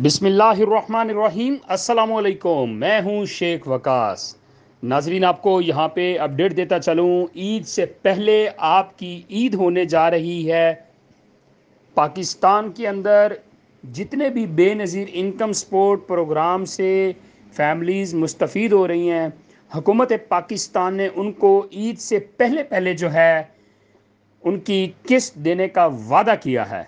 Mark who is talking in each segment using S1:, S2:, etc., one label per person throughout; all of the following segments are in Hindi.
S1: बिसमीम् अल्लाम मैं हूं शेख वकास नाजरीन आपको यहां पे अपडेट देता चलूं ईद से पहले आपकी ईद होने जा रही है पाकिस्तान के अंदर जितने भी बेनज़ीर इनकम सपोर्ट प्रोग्राम से फैमिलीज़ मुस्तफ़ हो रही हैं हुकूमत पाकिस्तान ने उनको ईद से पहले पहले जो है उनकी किस्त देने का वादा किया है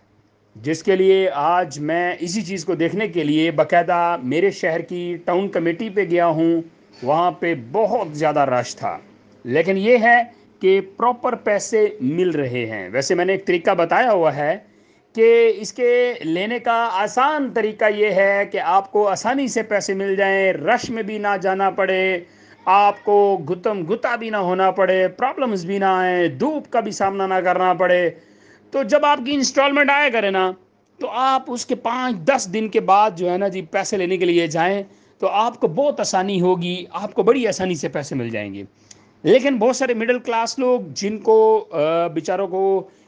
S1: जिसके लिए आज मैं इसी चीज़ को देखने के लिए बकायदा मेरे शहर की टाउन कमेटी पे गया हूँ वहाँ पे बहुत ज़्यादा रश था लेकिन ये है कि प्रॉपर पैसे मिल रहे हैं वैसे मैंने एक तरीका बताया हुआ है कि इसके लेने का आसान तरीका ये है कि आपको आसानी से पैसे मिल जाएं रश में भी ना जाना पड़े आपको गुतम गुता भी ना होना पड़े प्रॉब्लम्स भी ना आए धूप का भी सामना ना करना पड़े तो जब आपकी इंस्टॉलमेंट आया करे ना तो आप उसके पाँच दस दिन के बाद जो है ना जी पैसे लेने के लिए जाएं तो आपको बहुत आसानी होगी आपको बड़ी आसानी से पैसे मिल जाएंगे लेकिन बहुत सारे मिडिल क्लास लोग जिनको बेचारों को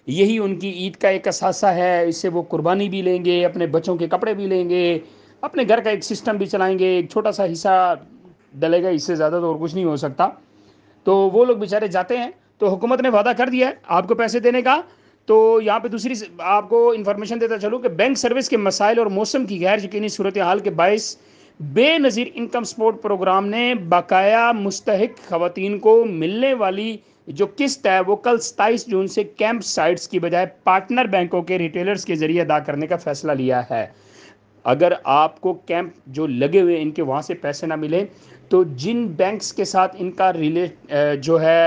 S1: यही उनकी ईद का एक असासा है इससे वो कुर्बानी भी लेंगे अपने बच्चों के कपड़े भी लेंगे अपने घर का एक सिस्टम भी चलाएंगे एक छोटा सा हिस्सा डलेगा इससे ज़्यादा तो और कुछ नहीं हो सकता तो वो लोग बेचारे जाते हैं तो हुकूमत ने वादा कर दिया है आपको पैसे देने का तो यहाँ पे दूसरी आपको इन्फॉर्मेशन देता चलूँ कि बैंक सर्विस के मसाइल और मौसम की गैर यकीनी सूरत हाल के बायस बेनज़ीर इनकम सपोर्ट प्रोग्राम ने बाकाया मुस्तक ख़वान को मिलने वाली जो किस्त है वो कल सताईस जून से कैंप साइट्स की बजाय पार्टनर बैंकों के रिटेलर्स के जरिए अदा करने का फैसला लिया है अगर आपको कैंप जो लगे हुए इनके वहाँ से पैसे ना मिले तो जिन बैंक्स के साथ इनका रिले जो है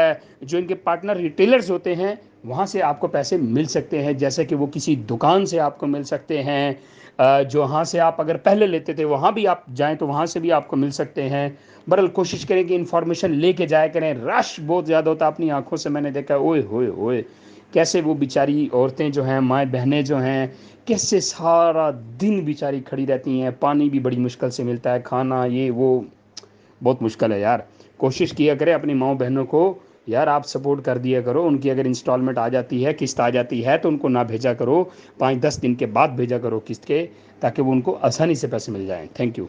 S1: जो इनके पार्टनर रिटेलर्स होते हैं वहाँ से आपको पैसे मिल सकते हैं जैसे कि वो किसी दुकान से आपको मिल सकते हैं जो वहाँ से आप अगर पहले लेते थे वहाँ भी आप जाएँ तो वहाँ से भी आपको मिल सकते हैं बरल कोशिश करें कि इन्फॉर्मेशन लेके जाया करें रश बहुत ज़्यादा होता अपनी आँखों से मैंने देखा ओए होए होए कैसे वो बेचारी औरतें जो हैं माएँ बहनें जो हैं कैसे सारा दिन बेचारी खड़ी रहती हैं पानी भी बड़ी मुश्किल से मिलता है खाना ये वो बहुत मुश्किल है यार कोशिश किया करें अपनी माओ बहनों को यार आप सपोर्ट कर दिया करो उनकी अगर इंस्टॉलमेंट आ जाती है किस्त आ जाती है तो उनको ना भेजा करो पाँच दस दिन के बाद भेजा करो किस्त के ताकि वो उनको आसानी से पैसे मिल जाएँ थैंक यू